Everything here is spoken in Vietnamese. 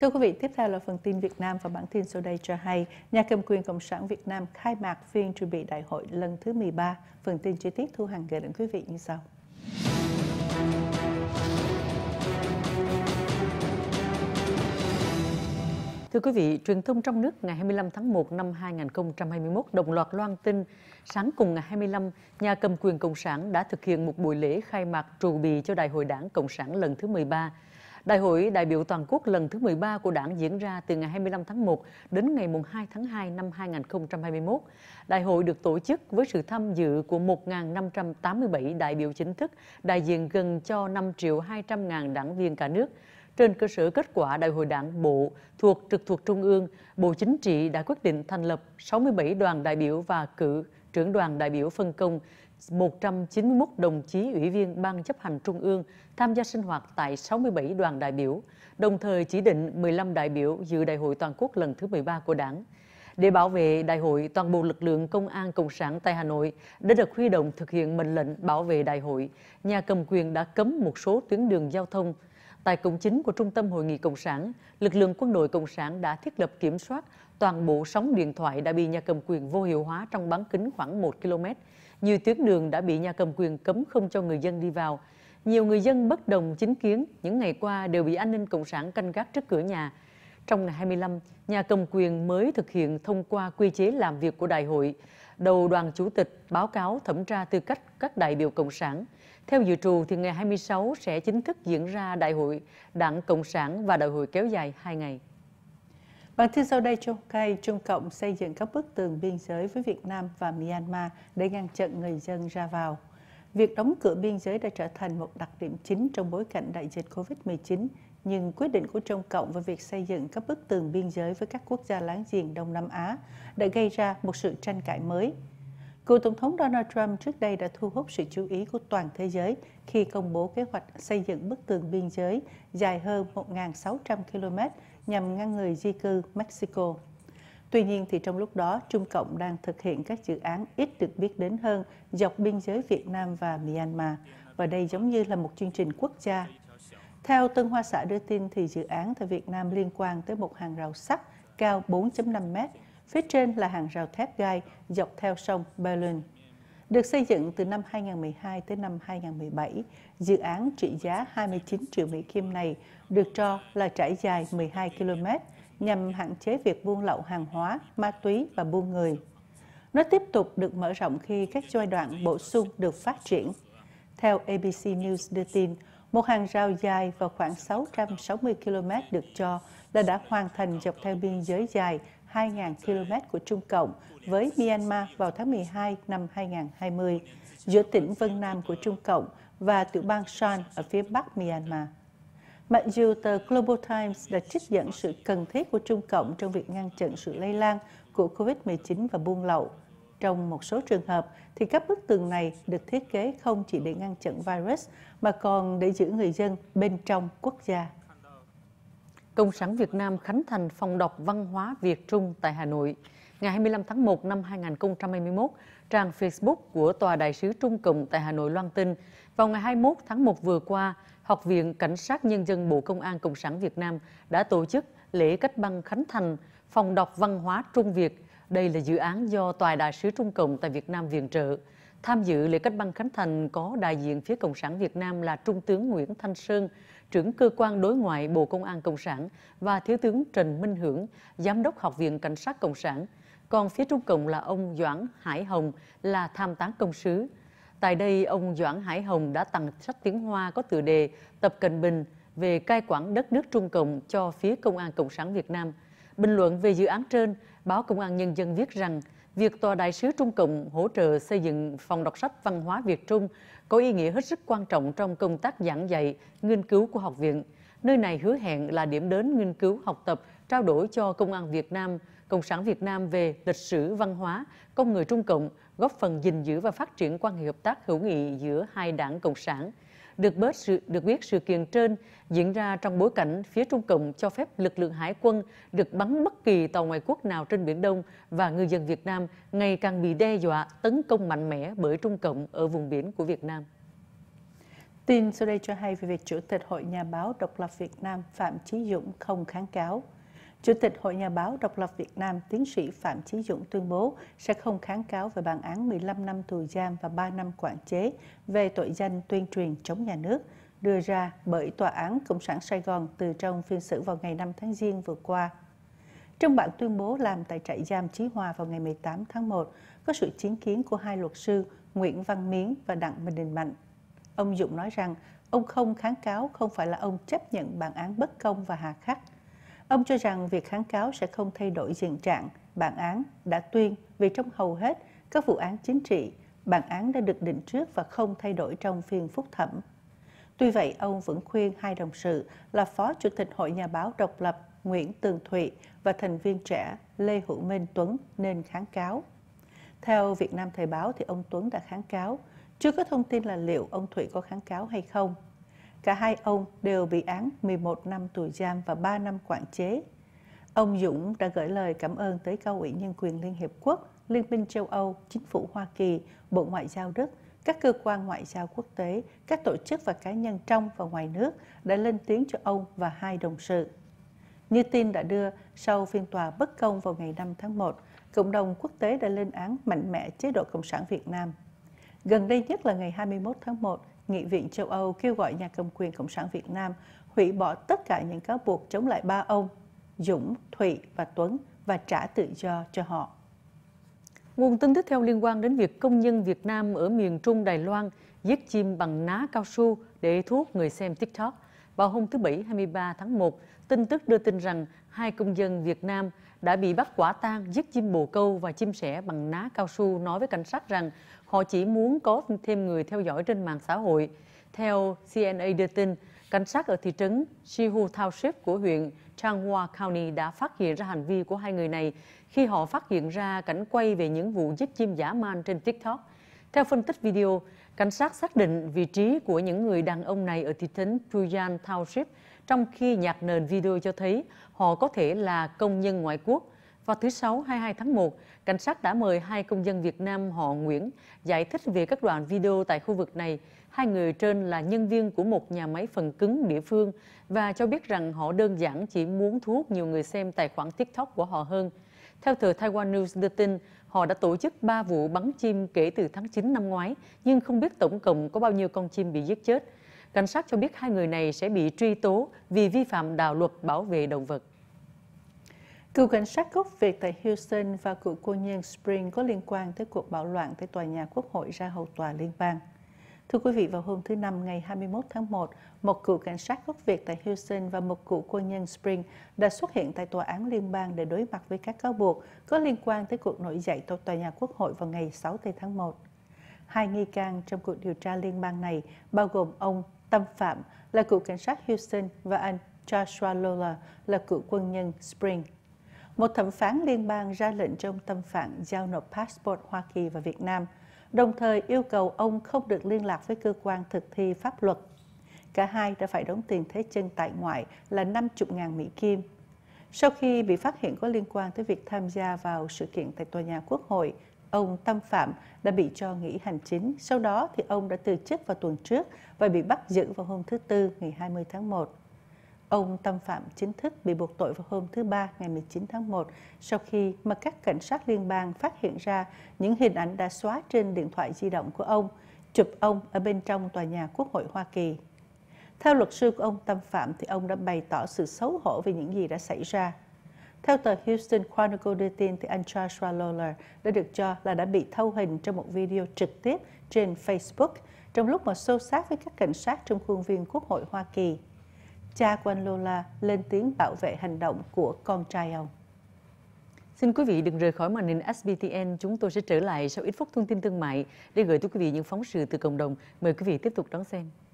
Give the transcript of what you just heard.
Thưa quý vị, tiếp theo là phần tin Việt Nam và bản tin sau đây cho hay, nhà cầm quyền Cộng sản Việt Nam khai mạc phiên chuẩn bị đại hội lần thứ 13. Phần tin chi tiết Thu hàng gửi đến quý vị như sau. Thưa quý vị, truyền thông trong nước ngày 25 tháng 1 năm 2021 đồng loạt loan tin sáng cùng ngày 25, nhà cầm quyền Cộng sản đã thực hiện một buổi lễ khai mạc trù bị cho Đại hội Đảng Cộng sản lần thứ 13 Đại hội đại biểu toàn quốc lần thứ 13 của Đảng diễn ra từ ngày 25 tháng 1 đến ngày 2 tháng 2 năm 2021. Đại hội được tổ chức với sự tham dự của 1.587 đại biểu chính thức, đại diện gần cho 5 triệu 200 ngàn đảng viên cả nước. Trên cơ sở kết quả Đại hội Đảng Bộ thuộc trực thuộc Trung ương, Bộ Chính trị đã quyết định thành lập 67 đoàn đại biểu và cử trưởng đoàn đại biểu phân công 191 đồng chí Ủy viên Ban chấp hành Trung ương tham gia sinh hoạt tại 67 đoàn đại biểu, đồng thời chỉ định 15 đại biểu dự Đại hội Toàn quốc lần thứ 13 của Đảng. Để bảo vệ đại hội, toàn bộ lực lượng Công an Cộng sản tại Hà Nội đã được huy động thực hiện mệnh lệnh bảo vệ đại hội. Nhà cầm quyền đã cấm một số tuyến đường giao thông. Tại cổng chính của Trung tâm Hội nghị Cộng sản, lực lượng quân đội Cộng sản đã thiết lập kiểm soát toàn bộ sóng điện thoại đã bị nhà cầm quyền vô hiệu hóa trong bán kính khoảng 1 km. Nhiều tuyến đường đã bị nhà cầm quyền cấm không cho người dân đi vào. Nhiều người dân bất đồng chính kiến những ngày qua đều bị an ninh cộng sản canh gác trước cửa nhà. Trong ngày 25, nhà cầm quyền mới thực hiện thông qua quy chế làm việc của đại hội. Đầu đoàn chủ tịch báo cáo thẩm tra tư cách các đại biểu cộng sản. Theo dự trù thì ngày 26 sẽ chính thức diễn ra đại hội Đảng Cộng sản và đại hội kéo dài 2 ngày. Vâng, thưa sau đây, Trung Cây, Trung Cộng xây dựng các bức tường biên giới với Việt Nam và Myanmar để ngăn chặn người dân ra vào. Việc đóng cửa biên giới đã trở thành một đặc điểm chính trong bối cảnh đại dịch COVID-19, nhưng quyết định của Trung Cộng về việc xây dựng các bức tường biên giới với các quốc gia láng giềng Đông Nam Á đã gây ra một sự tranh cãi mới. Cựu Tổng thống Donald Trump trước đây đã thu hút sự chú ý của toàn thế giới khi công bố kế hoạch xây dựng bức tường biên giới dài hơn 1.600 km nhằm ngăn người di cư Mexico. Tuy nhiên, thì trong lúc đó, Trung Cộng đang thực hiện các dự án ít được biết đến hơn dọc biên giới Việt Nam và Myanmar, và đây giống như là một chương trình quốc gia. Theo Tân Hoa Xã đưa tin, thì dự án tại Việt Nam liên quan tới một hàng rào sắt cao 4.5 mét, phía trên là hàng rào thép gai dọc theo sông Berlin được xây dựng từ năm 2012 tới năm 2017. Dự án trị giá 29 triệu Mỹ Kim này được cho là trải dài 12 km nhằm hạn chế việc buôn lậu hàng hóa, ma túy và buôn người. Nó tiếp tục được mở rộng khi các giai đoạn bổ sung được phát triển. Theo ABC News đưa tin, một hàng rào dài vào khoảng 660 km được cho là đã hoàn thành dọc theo biên giới dài 2.000 km của Trung Cộng với Myanmar vào tháng 12 năm 2020 giữa tỉnh Vân Nam của Trung Cộng và tiểu bang Shan ở phía bắc Myanmar. Mặc dù tờ Global Times đã trích dẫn sự cần thiết của Trung Cộng trong việc ngăn chặn sự lây lan của COVID-19 và buôn lậu, trong một số trường hợp thì các bức tường này được thiết kế không chỉ để ngăn chặn virus mà còn để giữ người dân bên trong quốc gia. Công sản Việt Nam khánh thành phòng đọc văn hóa Việt Trung tại Hà Nội. Ngày 25 tháng 1 năm 2021, trang Facebook của Tòa Đại sứ Trung Cộng tại Hà Nội loan tin, vào ngày 21 tháng 1 vừa qua, Học viện Cảnh sát Nhân dân Bộ Công an Cộng sản Việt Nam đã tổ chức lễ cách băng khánh thành phòng đọc văn hóa Trung Việt. Đây là dự án do Tòa Đại sứ Trung Cộng tại Việt Nam viện trợ. Tham dự lễ cách băng khánh thành có đại diện phía Cộng sản Việt Nam là Trung tướng Nguyễn Thanh Sơn, trưởng cơ quan đối ngoại Bộ Công an Cộng sản và Thiếu tướng Trần Minh Hưởng, Giám đốc Học viện Cảnh sát Cộng sản. Còn phía Trung Cộng là ông Doãn Hải Hồng là tham tán công sứ. Tại đây, ông Doãn Hải Hồng đã tặng sách tiếng Hoa có tựa đề Tập Cận Bình về cai quản đất nước Trung Cộng cho phía Công an Cộng sản Việt Nam. Bình luận về dự án trên, báo Công an Nhân dân viết rằng – việc Tòa Đại sứ Trung Cộng hỗ trợ xây dựng phòng đọc sách văn hóa Việt Trung có ý nghĩa hết sức quan trọng trong công tác giảng dạy, nghiên cứu của học viện. Nơi này hứa hẹn là điểm đến nghiên cứu, học tập, trao đổi cho Công an Việt Nam, Cộng sản Việt Nam về lịch sử, văn hóa, con người Trung Cộng, góp phần gìn giữ và phát triển quan hệ hợp tác hữu nghị giữa hai đảng Cộng sản – được, bớt sự, được biết sự kiện trên diễn ra trong bối cảnh phía Trung Cộng cho phép lực lượng hải quân được bắn bất kỳ tàu ngoại quốc nào trên Biển Đông và ngư dân Việt Nam ngày càng bị đe dọa tấn công mạnh mẽ bởi Trung Cộng ở vùng biển của Việt Nam. Tin sau đây cho hay về việc Chủ tịch Hội Nhà báo Độc lập Việt Nam Phạm Chí Dũng không kháng cáo Chủ tịch Hội Nhà báo Độc lập Việt Nam tiến sĩ Phạm Chí Dũng tuyên bố sẽ không kháng cáo về bản án 15 năm tù giam và 3 năm quản chế về tội danh tuyên truyền chống nhà nước đưa ra bởi Tòa án Cộng sản Sài Gòn từ trong phiên xử vào ngày 5 tháng Giêng vừa qua. Trong bản tuyên bố làm tại trại giam Chí Hòa vào ngày 18 tháng 1, có sự chứng kiến của hai luật sư Nguyễn Văn Miến và Đặng Minh Đình Mạnh. Ông Dũng nói rằng, ông không kháng cáo không phải là ông chấp nhận bản án bất công và hà khắc – Ông cho rằng việc kháng cáo sẽ không thay đổi diện trạng bản án đã tuyên vì trong hầu hết các vụ án chính trị, bản án đã được định trước và không thay đổi trong phiên phúc thẩm. Tuy vậy, ông vẫn khuyên hai đồng sự là Phó Chủ tịch Hội Nhà báo độc lập Nguyễn Tường Thụy và thành viên trẻ Lê Hữu Minh Tuấn nên kháng cáo. Theo Việt Nam Thời báo thì ông Tuấn đã kháng cáo, chưa có thông tin là liệu ông Thụy có kháng cáo hay không. Cả hai ông đều bị án 11 năm tù giam và 3 năm quản chế. Ông Dũng đã gửi lời cảm ơn tới Cao ủy Nhân quyền Liên Hiệp Quốc, Liên minh châu Âu, Chính phủ Hoa Kỳ, Bộ Ngoại giao Đức, các cơ quan ngoại giao quốc tế, các tổ chức và cá nhân trong và ngoài nước đã lên tiếng cho ông và hai đồng sự. Như tin đã đưa, sau phiên tòa bất công vào ngày 5 tháng 1, cộng đồng quốc tế đã lên án mạnh mẽ chế độ Cộng sản Việt Nam. Gần đây nhất là ngày 21 tháng 1, Nghị viện châu Âu kêu gọi nhà cầm quyền Cộng sản Việt Nam hủy bỏ tất cả những cáo buộc chống lại ba ông Dũng, Thụy và Tuấn và trả tự do cho họ. Nguồn tin tiếp theo liên quan đến việc công nhân Việt Nam ở miền Trung Đài Loan giết chim bằng ná cao su để thu hút người xem TikTok. Vào hôm thứ Bảy 23 tháng 1, tin tức đưa tin rằng hai công dân Việt Nam đã bị bắt quả tang giết chim bồ câu và chim sẻ bằng ná cao su nói với cảnh sát rằng họ chỉ muốn có thêm người theo dõi trên mạng xã hội. Theo CNA đưa tin, cảnh sát ở thị trấn Shihu Township của huyện Changhua County đã phát hiện ra hành vi của hai người này khi họ phát hiện ra cảnh quay về những vụ giết chim giả man trên TikTok. Theo phân tích video, cảnh sát xác định vị trí của những người đàn ông này ở thị trấn Puyan Township trong khi nhạc nền video cho thấy họ có thể là công nhân ngoại quốc. Vào thứ Sáu 22 tháng 1, cảnh sát đã mời hai công dân Việt Nam họ Nguyễn giải thích về các đoạn video tại khu vực này. Hai người trên là nhân viên của một nhà máy phần cứng địa phương và cho biết rằng họ đơn giản chỉ muốn thu hút nhiều người xem tài khoản TikTok của họ hơn. Theo tờ Taiwan News đưa tin, họ đã tổ chức 3 vụ bắn chim kể từ tháng 9 năm ngoái, nhưng không biết tổng cộng có bao nhiêu con chim bị giết chết. Cảnh sát cho biết hai người này sẽ bị truy tố vì vi phạm đạo luật bảo vệ động vật. Cựu cảnh sát gốc Việt tại Houston và cựu cô nhân Spring có liên quan tới cuộc bạo loạn tại tòa nhà Quốc hội ra hầu tòa liên bang. Thưa quý vị, vào hôm thứ Năm ngày 21 tháng 1, một cựu cảnh sát gốc Việt tại Houston và một cựu quân nhân Spring đã xuất hiện tại tòa án liên bang để đối mặt với các cáo buộc có liên quan tới cuộc nổi dậy tại tòa nhà Quốc hội vào ngày 6 tháng 1. Hai nghi can trong cuộc điều tra liên bang này bao gồm ông Tâm Phạm là cựu cảnh sát Houston và anh Joshua Lawler là cựu quân nhân Spring. Một thẩm phán liên bang ra lệnh cho ông Tâm Phạm giao nộp passport Hoa Kỳ và Việt Nam, đồng thời yêu cầu ông không được liên lạc với cơ quan thực thi pháp luật. Cả hai đã phải đóng tiền thế chân tại ngoại là 50.000 Mỹ Kim. Sau khi bị phát hiện có liên quan tới việc tham gia vào sự kiện tại tòa nhà Quốc hội, ông Tâm Phạm đã bị cho nghỉ hành chính. Sau đó thì ông đã từ chức vào tuần trước và bị bắt giữ vào hôm thứ Tư ngày 20 tháng 1. Ông Tâm Phạm chính thức bị buộc tội vào hôm thứ Ba ngày 19 tháng 1 sau khi mà các cảnh sát liên bang phát hiện ra những hình ảnh đã xóa trên điện thoại di động của ông, chụp ông ở bên trong tòa nhà Quốc hội Hoa Kỳ. Theo luật sư của ông Tâm Phạm thì ông đã bày tỏ sự xấu hổ về những gì đã xảy ra. Theo tờ Houston Chronicle đưa tin, thì anh Joshua Lawler đã được cho là đã bị thâu hình trong một video trực tiếp trên Facebook trong lúc mà sâu sát với các cảnh sát trong khuôn viên Quốc hội Hoa Kỳ. Cha của anh Lola lên tiếng bảo vệ hành động của con trai ông. Xin quý vị đừng rời khỏi màn hình SBTN. Chúng tôi sẽ trở lại sau ít phút thông tin thương mại để gửi tới quý vị những phóng sự từ cộng đồng. Mời quý vị tiếp tục đón xem.